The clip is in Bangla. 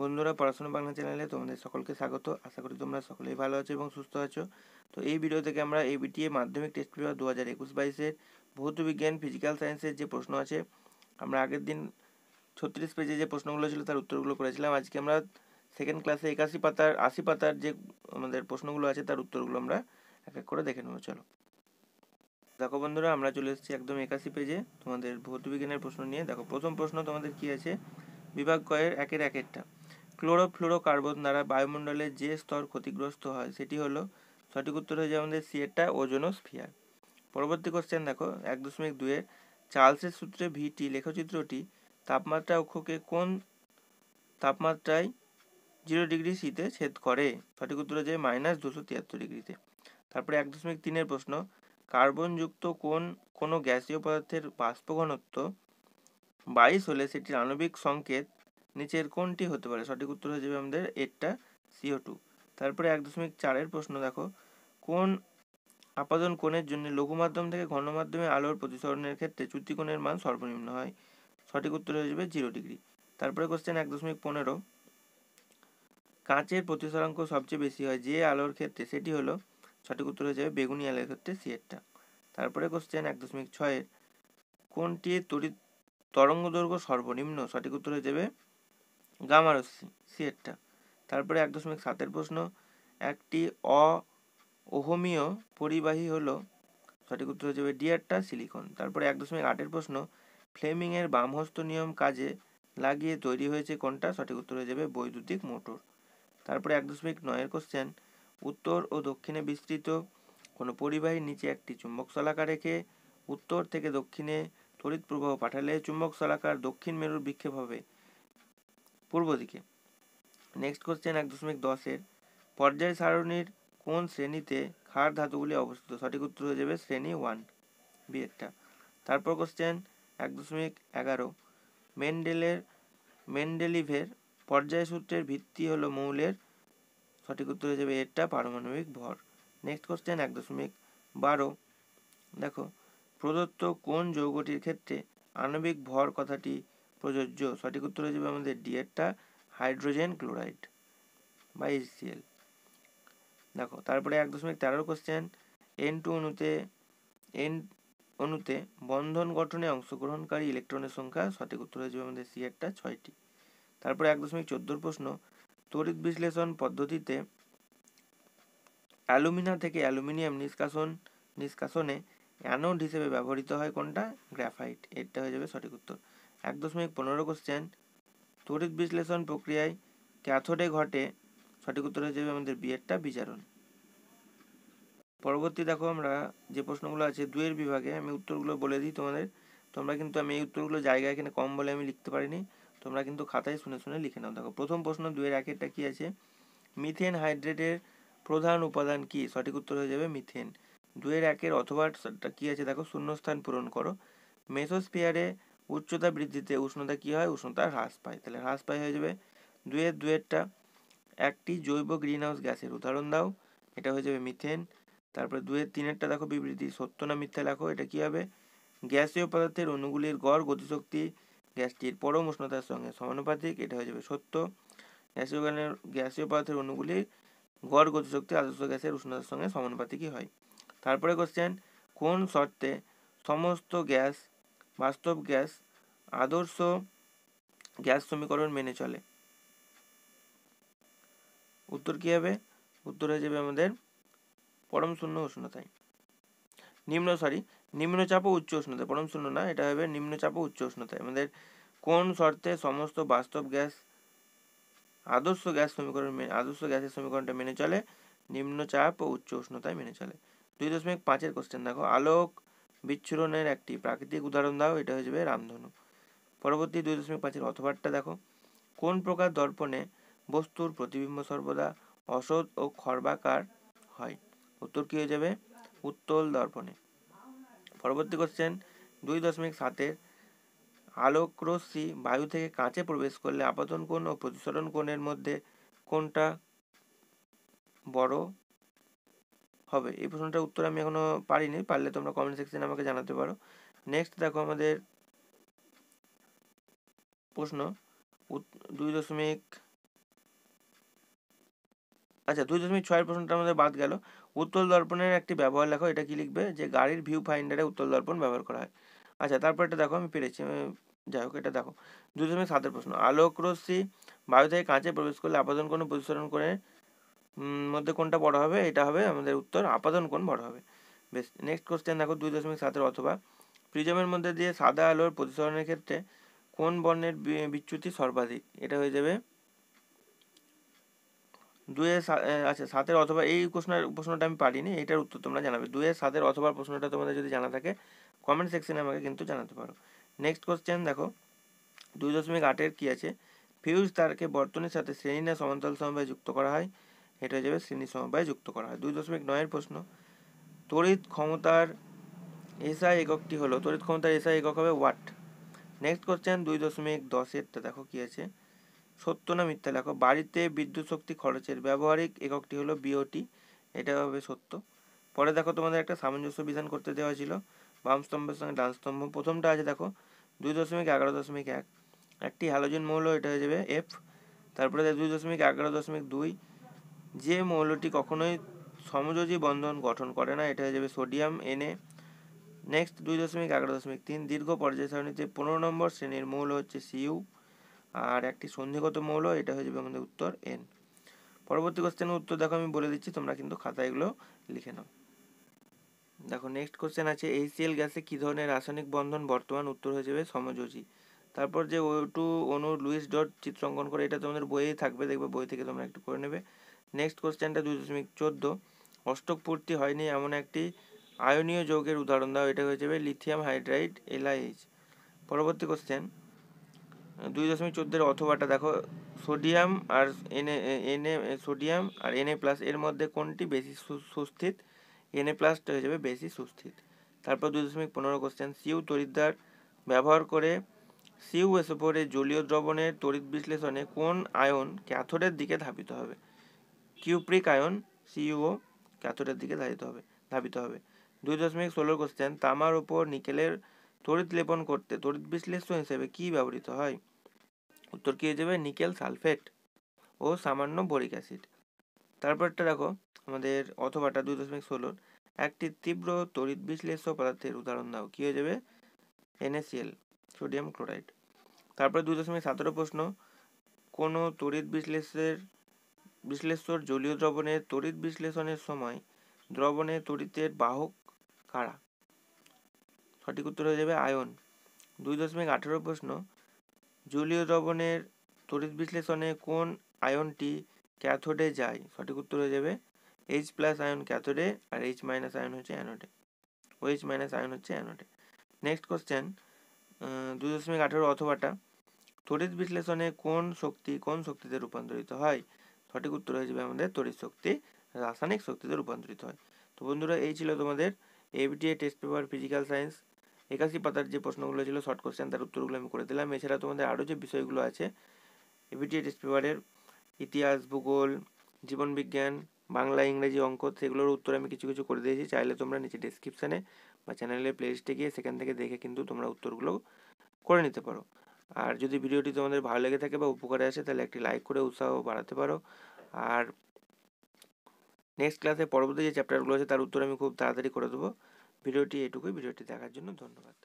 বন্ধুরা পড়াশোনা বাংলা চ্যানেলে তোমাদের সকলকে স্বাগত আশা করি তোমরা সকলেই ভালো আছো এবং সুস্থ আছো তো এই ভিডিও থেকে আমরা এ বিটিএ মাধ্যমিক টেস্ট পেপার দু হাজার একুশ বাইশের ভৌত বিজ্ঞান ফিজিক্যাল সায়েন্সের যে প্রশ্ন আছে আমরা আগের দিন ছত্রিশ পেজে যে প্রশ্নগুলো ছিল তার উত্তরগুলো করেছিলাম আজকে আমরা সেকেন্ড ক্লাসে একাশি পাতার আশি পাতার যে আমাদের প্রশ্নগুলো আছে তার উত্তরগুলো আমরা এক এক করে দেখে নেবো চলো দেখো বন্ধুরা আমরা চলে এসেছি একদম একাশি পেজে তোমাদের ভৌতবিজ্ঞানের প্রশ্ন নিয়ে দেখো প্রথম প্রশ্ন তোমাদের কি আছে বিভাগ কয়ের একের এক একটা ক্লোরোফ্লোরোকার্বন দ্বারা বায়ুমণ্ডলের যে স্তর ক্ষতিগ্রস্ত হয় সেটি হলো সঠিক উত্তর হয়ে যাবে আমাদের সিয়েরটা ওজোনোস্ফিয়ার পরবর্তী কোশ্চেন দেখো এক দশমিক দুয়ের চার্লসের সূত্রে ভিটি লেখচিত্রটি তাপমাত্রা অক্ষকে কোন তাপমাত্রায় জিরো ডিগ্রি সিতে ছেদ করে সঠিক উত্তর হয়ে মাইনাস দুশো তিয়াত্তর ডিগ্রিতে তারপরে এক দশমিক তিনের প্রশ্ন কার্বনযুক্ত কোন কোনো গ্যাসীয় পদার্থের বাষ্প ঘনত্ব বাইশ হলে সেটির আণবিক সংকেত নিচের কোনটি হতে পারে সঠিক উত্তর হয়ে যাবে আমাদের এরটা সিও টু তারপরে এক দশমিক চারের প্রশ্ন দেখো কোন আপাদন কোণের জন্য লঘু মাধ্যম থেকে ঘন মাধ্যমে আলোর প্রতিসরণের ক্ষেত্রে চ্যুতিকোণের মান সর্বনিম্ন হয় সঠিক উত্তর হয়ে যাবে জিরো ডিগ্রি তারপরে কোশ্চেন এক দশমিক পনেরো কাঁচের প্রতিসরাঙ্ক সবচেয়ে বেশি হয় যে আলোর ক্ষেত্রে সেটি হলো সঠিক উত্তর হয়ে যাবে বেগুনি আলোর ক্ষেত্রে সিয়েরটা তারপরে কোশ্চেন এক দশমিক ছয়ের কোনটির তড়িৎ তরঙ্গ দৈর্ঘ্য সর্বনিম্ন সঠিক উত্তর হয়ে যাবে গামার সি সিয়েরটা তারপরে এক দশমিক সাতের প্রশ্ন একটি অ ওহমীয় পরিবাহী হলো সঠিক উত্তর হয়ে যাবে ডিয়ারটা সিলিকন তারপরে এক দশমিক আটের প্রশ্ন ফ্লেমিংয়ের বামহস্ত নিয়ম কাজে লাগিয়ে তৈরি হয়েছে কোনটা সঠিক উত্তর হয়ে যাবে বৈদ্যুতিক মোটর তারপরে এক দশমিক নয়ের কোশ্চেন উত্তর ও দক্ষিণে বিস্তৃত কোনো পরিবাহীর নিচে একটি চুম্বক শলাকা রেখে উত্তর থেকে দক্ষিণে তড়িৎ প্রবাহ পাঠালে চুম্বক শলাকার দক্ষিণ মেরুর বিক্ষেপ হবে পূর্ব দিকে নেক্সট কোশ্চেন এক দশমিক দশের পর্যায় সারণীর কোন শ্রেণীতে ক্ষার ধাতুগুলি অবস্থিত সঠিক উত্তর হয়ে যাবে শ্রেণী ওয়ান বিয়েরটা তারপর কোশ্চেন এক দশমিক এগারো মেন্ডেলের মেন্ডেলিভের পর্যায় সূত্রের ভিত্তি হলো মৌলের সঠিক উত্তর হয়ে যাবে এরটা পারমাণবিক ভর নেক্সট কোশ্চেন এক দশমিক বারো দেখো প্রদত্ত কোন যৌগটির ক্ষেত্রে আণবিক ভর কথাটি প্রযোজ্য সঠিক উত্তর হয়ে যাবে আমাদের ডিএরটা হাইড্রোজেন ক্লোরাইড বা এইচসিএল দেখো তারপরে এক দশমিক তেরোর কোশ্চেন এন টু অনুতে এন অনুতে বন্ধন গঠনে অংশগ্রহণকারী ইলেকট্রনের সংখ্যা সঠিক উত্তর হয়ে যাবে আমাদের সিআরটা ছয়টি তারপরে এক দশমিক চোদ্দোর প্রশ্ন তড়িৎ বিশ্লেষণ পদ্ধতিতে অ্যালুমিনা থেকে অ্যালুমিনিয়াম নিষ্কাশন নিষ্কাশনে অ্যানোড হিসেবে ব্যবহৃত হয় কোনটা গ্রাফাইট এটা হয়ে যাবে সঠিক উত্তর এক দশমিক পনেরো কোশ্চেন তড়িৎ বিশ্লেষণ প্রক্রিয়ায় ক্যাথোডে ঘটে সঠিক উত্তর হয়ে যাবে আমাদের বিয়েরটা বিচারণ পরবর্তী দেখো আমরা যে প্রশ্নগুলো আছে দুয়ের বিভাগে আমি উত্তরগুলো বলে দিই তোমাদের তোমরা কিন্তু আমি এই উত্তরগুলো জায়গায় এখানে কম বলে আমি লিখতে পারিনি তোমরা কিন্তু খাতায় শুনে শুনে লিখে নাও দেখো প্রথম প্রশ্ন দুয়ের একেরটা কী আছে মিথেন হাইড্রেটের প্রধান উপাদান কি সঠিক উত্তর হয়ে যাবে মিথেন দুয়ের একের অথবা কী আছে দেখো শূন্যস্থান পূরণ করো মেসোস্পিয়ারে উচ্চতা বৃদ্ধিতে উষ্ণতা কী হয় উষ্ণতা হ্রাস পায় তাহলে হ্রাস পায় হয়ে যাবে দুয়ের দুয়েরটা একটি জৈব গ্রিনহাউস গ্যাসের উদাহরণ দাও এটা হয়ে যাবে মিথেন তারপরে দুয়ের তিনেরটা দেখো বিবৃতি সত্য না মিথ্যা লেখো এটা কী হবে গ্যাসীয় পদার্থের অণুগুলির গড় গতিশক্তি গ্যাসটির পরম উষ্ণতার সঙ্গে সমানুপাতিক এটা হয়ে যাবে সত্য গ্যাসীয় গ্যাসীয় পদার্থের অণুগুলির গড় গতিশক্তি আদর্শ গ্যাসের উষ্ণতার সঙ্গে সমানুপাতিকই হয় তারপরে কোশ্চেন কোন শর্তে সমস্ত গ্যাস বাস্তব গ্যাস আদর্শ গ্যাস সমীকরণ মেনে চলে উত্তর কি হবে উত্তর হয়ে যাবে আমাদের পরম শূন্য উষ্ণতায় নিম্ন সরি নিম্নচাপ ও উচ্চ উষ্ণতায় পরম শূন্য না এটা হবে নিম্নচাপ ও উচ্চ উষ্ণতায় আমাদের কোন শর্তে সমস্ত বাস্তব গ্যাস আদর্শ গ্যাস সমীকরণ মেনে আদর্শ গ্যাসের সমীকরণটা মেনে চলে নিম্নচাপ ও উচ্চ উষ্ণতায় মেনে চলে দুই দশমিক পাঁচের কোশ্চেন দেখো আলোক বিচ্ছুরণের একটি প্রাকৃতিক উদাহরণ দাও এটা হয়ে যাবে রামধনু পরবর্তী দুই দশমিক পাঁচের অথবারটা দেখো কোন প্রকার দর্পণে বস্তুর প্রতিবিম্ব সর্বদা অসৎ ও খর্বাকার হয় উত্তর কী হয়ে যাবে উত্তল দর্পণে পরবর্তী কোশ্চেন দুই দশমিক সাতের আলোকরশ্মি বায়ু থেকে কাঁচে প্রবেশ করলে আপাতন কোণ ও প্রতিসরণ কোণের মধ্যে কোনটা বড় হবে এই প্রশ্নটার উত্তর আমি এখনও পারিনি পারলে তোমরা কমেন্ট সেকশানে আমাকে জানাতে পারো নেক্সট দেখো আমাদের প্রশ্ন দুই দশমিক আচ্ছা দুই দশমিক ছয়ের প্রশ্নটা আমাদের বাদ গেল উত্তল দর্পণের একটি ব্যবহার লেখো এটা কি লিখবে যে গাড়ির ভিউ ফাইন্ডারে উত্তল দর্পণ ব্যবহার করা হয় আচ্ছা তারপর এটা দেখো আমি পেরেছি যাই হোক এটা দেখো দুই দশমিক সাতের প্রশ্ন আলোক রশ্মি বায়ু থেকে কাঁচে প্রবেশ করলে আপাতন কোনো প্রতিসরণ করে মধ্যে কোনটা বড় হবে এটা হবে আমাদের উত্তর আপাদন কোন বড় হবে বেশ নেক্সট কোশ্চেন দেখো দুই দশমিক সাতের অথবা প্রিজমের মধ্যে দিয়ে সাদা আলোর প্রতিসরণের ক্ষেত্রে কোন বর্ণের বিচ্যুতি সর্বাধিক এটা হয়ে যাবে দুয়ে আচ্ছা সাতের অথবা এই প্রশ্নের প্রশ্নটা আমি পারিনি এটার উত্তর তোমরা জানাবে দুয়ে সাতের অথবা প্রশ্নটা তোমাদের যদি জানা থাকে কমেন্ট সেকশনে আমাকে কিন্তু জানাতে পারো নেক্সট কোশ্চেন দেখো দুই দশমিক আটের কী আছে ফিউজ তারকে বর্তনীর সাথে শ্রেণী না সমান্তরাল সমভাবে যুক্ত করা হয় এটা হয়ে যাবে শ্রেণী সমবায় যুক্ত করা হয় দুই দশমিক নয়ের প্রশ্ন তড়িৎ ক্ষমতার এসআই এককটি হলো তড়িৎ ক্ষমতার এসআই একক হবে ওয়াট নেক্সট কোশ্চেন দুই দশমিক দশেরটা দেখো কী আছে সত্য না মিথ্যা লেখো বাড়িতে বিদ্যুৎ শক্তি খরচের ব্যবহারিক এককটি হলো বিওটি এটা হবে সত্য পরে দেখো তোমাদের একটা সামঞ্জস্য বিধান করতে দেওয়া ছিল বাম স্তম্ভের সঙ্গে ডান স্তম্ভ প্রথমটা আছে দেখো দুই দশমিক এগারো দশমিক এক একটি হ্যালোজেন মৌল এটা হয়ে যাবে এফ তারপরে দুই দশমিক এগারো দশমিক দুই যে মৌলটি কখনোই সমযোজী বন্ধন গঠন করে না এটা হয়ে যাবে সোডিয়াম এ নেক্সট দুই দশমিক এগারো দশমিক তিন দীর্ঘ পর্যায় সারণীতে পনেরো নম্বর শ্রেণীর মৌল হচ্ছে সিইউ আর একটি সন্ধিগত মৌল এটা হয়ে যাবে আমাদের উত্তর এন পরবর্তী কোশ্চেনের উত্তর দেখো আমি বলে দিচ্ছি তোমরা কিন্তু খাতা এগুলো লিখে নাও দেখো নেক্সট কোশ্চেন আছে এইচসিএল গ্যাসে কী ধরনের রাসায়নিক বন্ধন বর্তমান উত্তর হয়ে যাবে সমযোজী তারপর যে ও টু অনু লুইস ডট চিত্র অঙ্কন করে এটা তোমাদের বইয়েই থাকবে দেখবে বই থেকে তোমরা একটু করে নেবে নেক্সট কোশ্চেনটা দুই দশমিক চোদ্দো অষ্টক পূর্তি হয়নি এমন একটি আয়নীয় যৌগের উদাহরণ দাও এটা হয়ে যাবে লিথিয়াম হাইড্রাইড এলআইএইচ পরবর্তী কোশ্চেন দুই দশমিক চোদ্দোর অথবাটা দেখো সোডিয়াম আর এনএ এনএ সোডিয়াম আর এনএ প্লাস এর মধ্যে কোনটি বেশি সুস্থিত এনএ প্লাসটা হয়ে যাবে বেশি সুস্থিত তারপর দুই দশমিক পনেরো কোশ্চেন সিউ তরিদ্দার ব্যবহার করে সিউ এসে পরে জলীয় দ্রবণের তড়িৎ বিশ্লেষণে কোন আয়ন ক্যাথোডের দিকে ধাবিত হবে কিউপ্রিক আয়ন সিইউও ক্যাথোডের দিকে ধারিত হবে ধাবিত হবে দুই দশমিক ষোলোর কোশ্চেন তামার ওপর নিকেলের তড়িৎ লেপন করতে তড়িৎ বিশ্লেষণ হিসেবে কি ব্যবহৃত হয় উত্তর কী হয়ে যাবে নিকেল সালফেট ও সামান্য বোরিক অ্যাসিড তারপরটা দেখো আমাদের অথবাটা দুই দশমিক ষোলোর একটি তীব্র তড়িৎ বিশ্লেষ্য পদার্থের উদাহরণ দাও কী হয়ে যাবে এনএসিএল সোডিয়াম ক্লোরাইড তারপরে দুই দশমিক সতেরো প্রশ্ন কোনো তড়িৎ বিশ্লেষের বিশ্লেষ্যর জলীয় দ্রবণের তড়িৎ বিশ্লেষণের সময় দ্রবণে তড়িতের বাহক কারা সঠিক উত্তর হয়ে যাবে আয়ন দুই দশমিক আঠেরো প্রশ্ন জলীয় দ্রবণের তড়িৎ বিশ্লেষণে কোন আয়নটি ক্যাথোডে যায় সঠিক উত্তর হয়ে যাবে এইচ প্লাস আয়ন ক্যাথোডে আর এইচ মাইনাস আয়ন হচ্ছে অ্যানোডে ও এইচ মাইনাস আয়ন হচ্ছে অ্যানোডে নেক্সট কোশ্চেন দুই দশমিক আঠেরো অথবাটা তড়িৎ বিশ্লেষণে কোন শক্তি কোন শক্তিতে রূপান্তরিত হয় সঠিক উত্তর হয়ে যাবে আমাদের তড়িৎ শক্তি রাসায়নিক শক্তিতে রূপান্তরিত হয় তো বন্ধুরা এই ছিল তোমাদের ABTA test paper physical science একাশি পাতার যে প্রশ্নগুলো ছিল শর্ট কোশ্চেন তার উত্তরগুলো আমি করে দিলাম এছাড়া তোমাদের আরও যে বিষয়গুলো আছে এবিটিএ টেস্ট পেপারের ইতিহাস ভূগোল জীবনবিজ্ঞান বাংলা ইংরেজি অঙ্ক সেগুলোর উত্তর আমি কিছু কিছু করে দিয়েছি চাইলে তোমরা নিচে ডিসক্রিপশানে বা চ্যানেলের প্লেলিস্টে গিয়ে সেখান থেকে দেখে কিন্তু তোমরা উত্তরগুলো করে নিতে পারো আর যদি ভিডিওটি তোমাদের ভালো লেগে থাকে বা উপকারে আসে তাহলে একটি লাইক করে উৎসাহ বাড়াতে পারো আর নেক্সট ক্লাসে পরবর্তী যে চ্যাপ্টারগুলো আছে তার উত্তর আমি খুব তাড়াতাড়ি করে দেবো ভিডিওটি এটুকুই ভিডিওটি দেখার জন্য ধন্যবাদ